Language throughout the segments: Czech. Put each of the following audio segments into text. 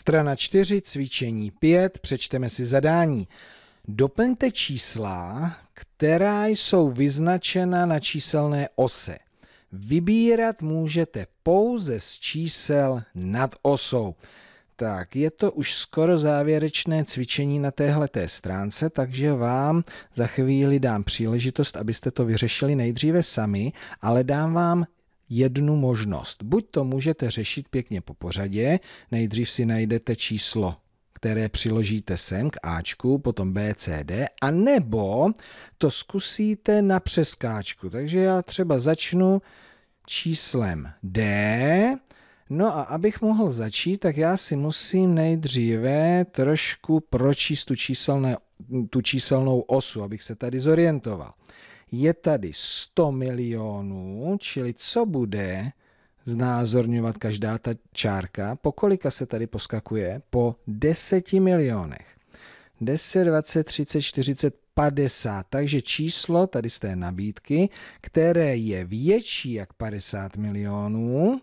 Strana 4, cvičení 5, přečteme si zadání. Doplňte čísla, která jsou vyznačena na číselné ose. Vybírat můžete pouze z čísel nad osou. Tak, je to už skoro závěrečné cvičení na téhle té stránce, takže vám za chvíli dám příležitost, abyste to vyřešili nejdříve sami, ale dám vám jednu možnost. Buď to můžete řešit pěkně po pořadě, nejdřív si najdete číslo které přiložíte sem k Ačku, potom B, C, D, a nebo to zkusíte na přeskáčku. Takže já třeba začnu číslem D, No a abych mohl začít, tak já si musím nejdříve trošku pročíst tu, číselné, tu číselnou osu, abych se tady zorientoval je tady 100 milionů, čili co bude znázorňovat každá ta čárka, po kolika se tady poskakuje? Po 10 milionech. 10, 20, 30, 40, 50. Takže číslo tady z té nabídky, které je větší jak 50 milionů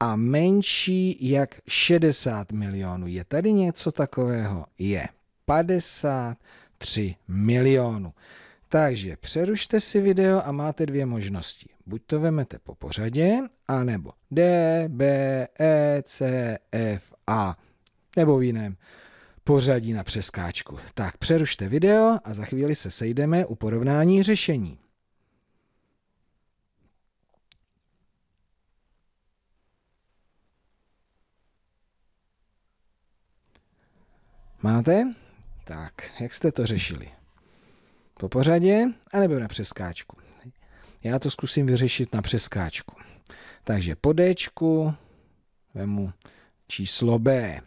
a menší jak 60 milionů. Je tady něco takového? Je. 50, 3 milionů. Takže přerušte si video a máte dvě možnosti. Buď to vemete po pořadě, anebo D, B, E, C, F, A, nebo v jiném pořadí na přeskáčku. Tak přerušte video a za chvíli se sejdeme u porovnání řešení. Máte? Tak, jak jste to řešili? Po pořadě, anebo na přeskáčku? Já to zkusím vyřešit na přeskáčku. Takže po Dčku vemu číslo B.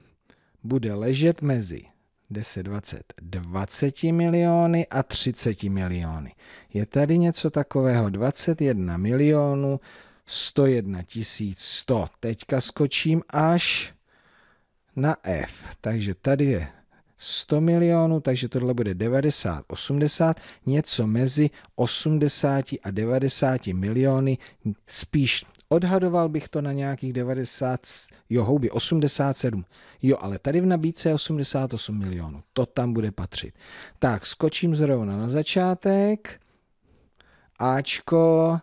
Bude ležet mezi 10, 20, 20 miliony a 30 miliony. Je tady něco takového 21 milionů 101 tisíc 100. Teďka skočím až na F. Takže tady je 100 milionů, takže tohle bude 90, 80, něco mezi 80 a 90 miliony, spíš odhadoval bych to na nějakých 90, jo, houby 87, jo, ale tady v nabídce je 88 milionů, to tam bude patřit. Tak, skočím zrovna na začátek, Ačko,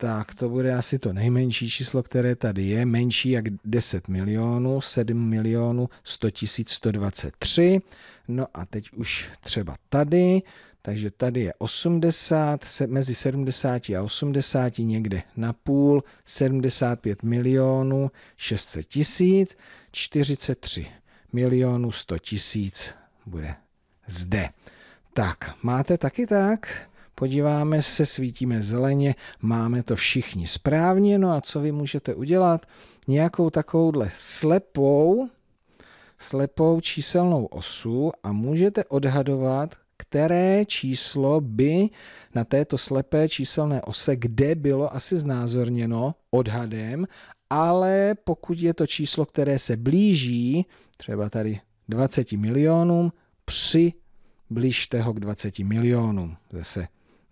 tak to bude asi to nejmenší číslo, které tady je, menší jak 10 milionů, 7 milionů 100 123, no a teď už třeba tady, takže tady je 80, se, mezi 70 a 80 někde na půl, 75 milionů 600 tisíc, 43 milionů 100 tisíc bude zde. Tak, máte taky tak? podíváme se, svítíme zeleně, máme to všichni správně, no a co vy můžete udělat? Nějakou takovouhle slepou, slepou číselnou osu a můžete odhadovat, které číslo by na této slepé číselné ose, kde bylo asi znázorněno odhadem, ale pokud je to číslo, které se blíží, třeba tady 20 milionům, přibližte ho k 20 milionům. Zase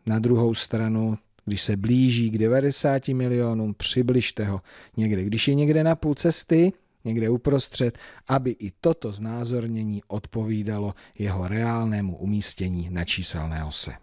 na druhou stranu, když se blíží k 90 milionům, přibližte ho někde. Když je někde na půl cesty, někde uprostřed, aby i toto znázornění odpovídalo jeho reálnému umístění na číselné ose.